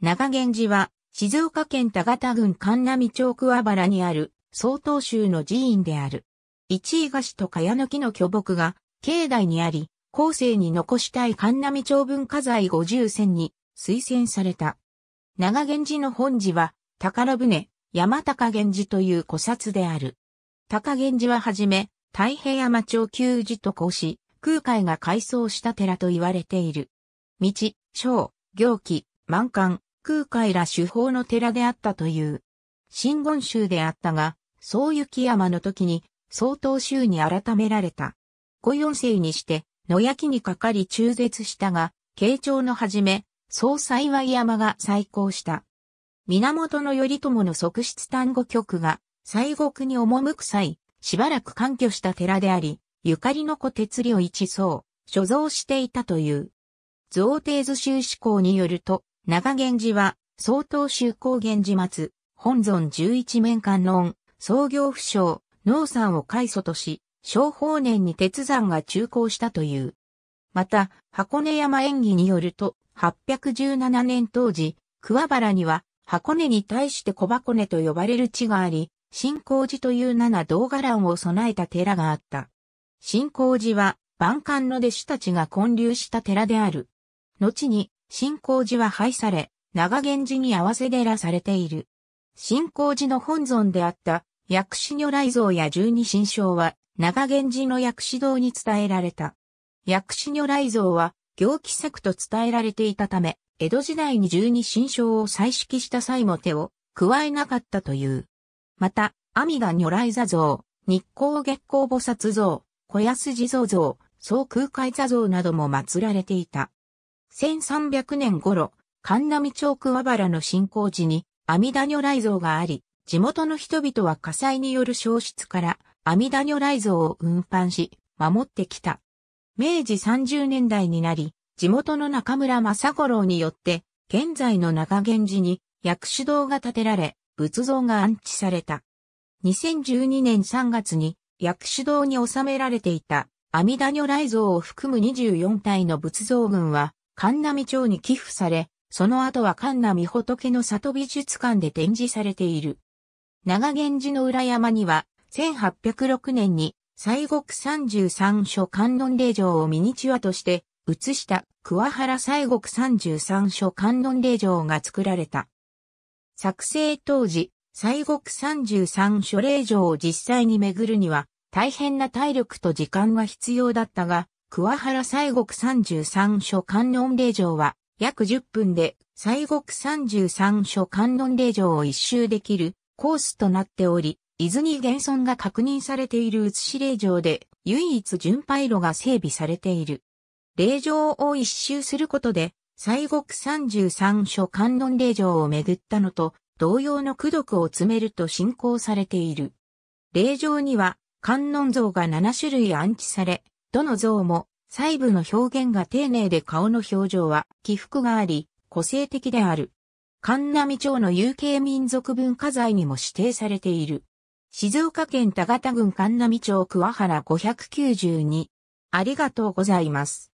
長源寺は、静岡県田形郡神波町桑原にある、曹洞宗の寺院である。一位菓子と茅の木の巨木が、境内にあり、後世に残したい神波町文化財五十選に推薦された。長源寺の本寺は、宝船、山高源寺という古刹である。高源寺ははじめ、太平山町旧寺と交し、空海が改装した寺と言われている。道、小、行基、満館、空海ら手法の寺であったという。真言宗であったが、総雪山の時に、総統宗に改められた。五四世にして、野焼きにかかり中絶したが、慶長のはじめ、総幸山が再興した。源頼朝の側室丹後局が、西国に赴く際、しばらく干居した寺であり、ゆかりの子鉄領一層、所蔵していたという。造帝図集志向によると、長源寺は、総統修行源寺末、本尊十一面観音、創業不詳、農産を開祖とし、小法年に鉄山が中高したという。また、箱根山演技によると、817年当時、桑原には、箱根に対して小箱根と呼ばれる地があり、新興寺という七道伽藍を備えた寺があった。新興寺は、万観の弟子たちが建立した寺である。後に、新興寺は廃され、長源寺に合わせ寺されている。新興寺の本尊であった薬師如来像や十二神将は長源寺の薬師堂に伝えられた。薬師如来像は行基作と伝えられていたため、江戸時代に十二神将を再式した際も手を加えなかったという。また、阿弥陀如来座像、日光月光菩薩像、小安地蔵像、総空海座像なども祀られていた。1300年頃、神波町桑原の信仰寺に阿弥陀如来像があり、地元の人々は火災による消失から阿弥陀如来像を運搬し、守ってきた。明治30年代になり、地元の中村正五郎によって、現在の長源寺に薬師堂が建てられ、仏像が安置された。2012年3月に薬師堂に収められていた阿弥陀如来像を含む24体の仏像群は神波町に寄付され、その後は神波仏の里美術館で展示されている。長源寺の裏山には、1806年に西国三十三所観音霊場をミニチュアとして移した桑原西国三十三所観音霊場が作られた。作成当時、西国三十三所霊場を実際に巡るには大変な体力と時間が必要だったが、桑原西国33所観音霊場は、約10分で西国33所観音霊場を一周できるコースとなっており、伊豆に現存が確認されている写し霊場で、唯一巡拝路が整備されている。霊場を一周することで、西国33所観音霊場を巡ったのと、同様の功徳を詰めると信仰されている。霊場には、観音像が7種類安置され、どの像も細部の表現が丁寧で顔の表情は起伏があり、個性的である。神波町の有形民族文化財にも指定されている。静岡県田形郡神波町桑原592。ありがとうございます。